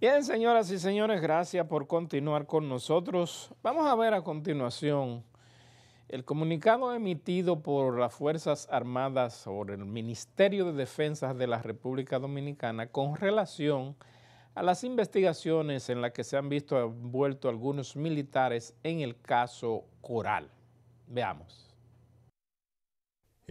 Bien, señoras y señores, gracias por continuar con nosotros. Vamos a ver a continuación el comunicado emitido por las Fuerzas Armadas o el Ministerio de Defensa de la República Dominicana con relación a las investigaciones en las que se han visto envueltos algunos militares en el caso Coral. Veamos.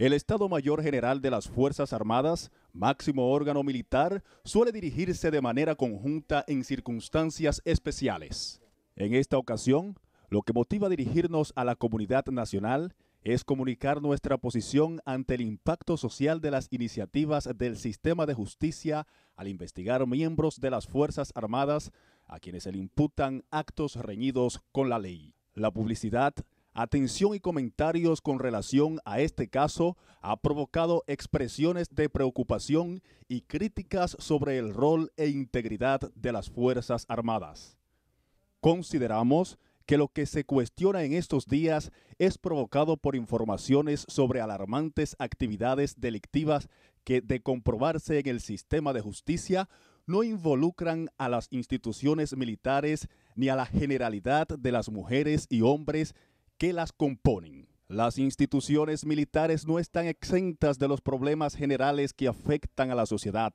El Estado Mayor General de las Fuerzas Armadas, máximo órgano militar, suele dirigirse de manera conjunta en circunstancias especiales. En esta ocasión, lo que motiva a dirigirnos a la comunidad nacional es comunicar nuestra posición ante el impacto social de las iniciativas del sistema de justicia al investigar miembros de las Fuerzas Armadas a quienes se le imputan actos reñidos con la ley. La publicidad Atención y comentarios con relación a este caso ha provocado expresiones de preocupación y críticas sobre el rol e integridad de las Fuerzas Armadas. Consideramos que lo que se cuestiona en estos días es provocado por informaciones sobre alarmantes actividades delictivas que, de comprobarse en el sistema de justicia, no involucran a las instituciones militares ni a la generalidad de las mujeres y hombres que las componen. Las instituciones militares no están exentas de los problemas generales que afectan a la sociedad,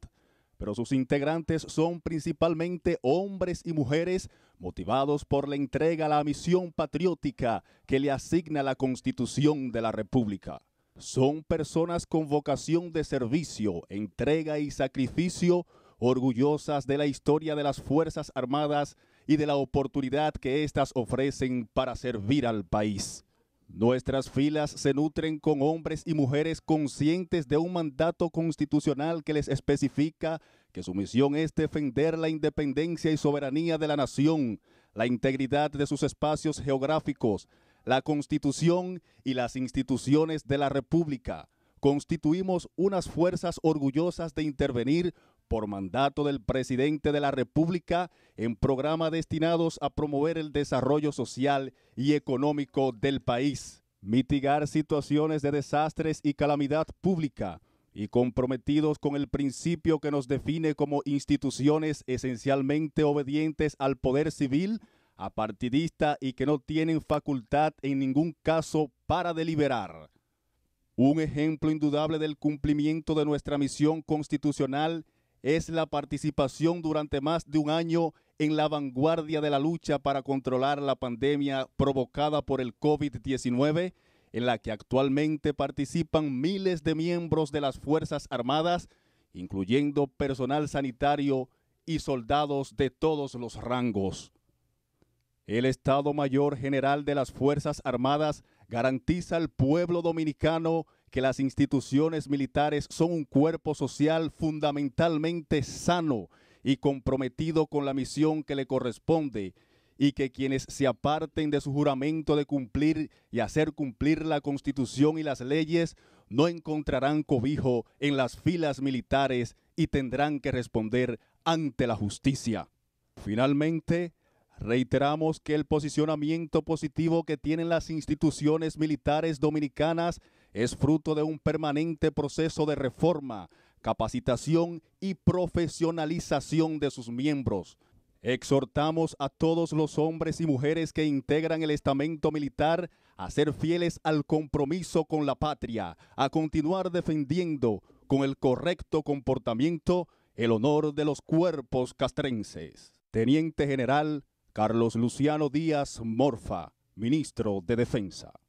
pero sus integrantes son principalmente hombres y mujeres motivados por la entrega a la misión patriótica que le asigna la Constitución de la República. Son personas con vocación de servicio, entrega y sacrificio, orgullosas de la historia de las Fuerzas Armadas y de la oportunidad que éstas ofrecen para servir al país. Nuestras filas se nutren con hombres y mujeres conscientes de un mandato constitucional que les especifica que su misión es defender la independencia y soberanía de la nación, la integridad de sus espacios geográficos, la constitución y las instituciones de la república. Constituimos unas fuerzas orgullosas de intervenir por mandato del presidente de la República en programas destinados a promover el desarrollo social y económico del país, mitigar situaciones de desastres y calamidad pública y comprometidos con el principio que nos define como instituciones esencialmente obedientes al poder civil, apartidista y que no tienen facultad en ningún caso para deliberar. Un ejemplo indudable del cumplimiento de nuestra misión constitucional es la participación durante más de un año en la vanguardia de la lucha para controlar la pandemia provocada por el COVID-19, en la que actualmente participan miles de miembros de las Fuerzas Armadas, incluyendo personal sanitario y soldados de todos los rangos. El Estado Mayor General de las Fuerzas Armadas garantiza al pueblo dominicano que las instituciones militares son un cuerpo social fundamentalmente sano y comprometido con la misión que le corresponde y que quienes se aparten de su juramento de cumplir y hacer cumplir la constitución y las leyes no encontrarán cobijo en las filas militares y tendrán que responder ante la justicia. Finalmente, reiteramos que el posicionamiento positivo que tienen las instituciones militares dominicanas es fruto de un permanente proceso de reforma, capacitación y profesionalización de sus miembros. Exhortamos a todos los hombres y mujeres que integran el estamento militar a ser fieles al compromiso con la patria, a continuar defendiendo con el correcto comportamiento el honor de los cuerpos castrenses. Teniente General Carlos Luciano Díaz Morfa, Ministro de Defensa.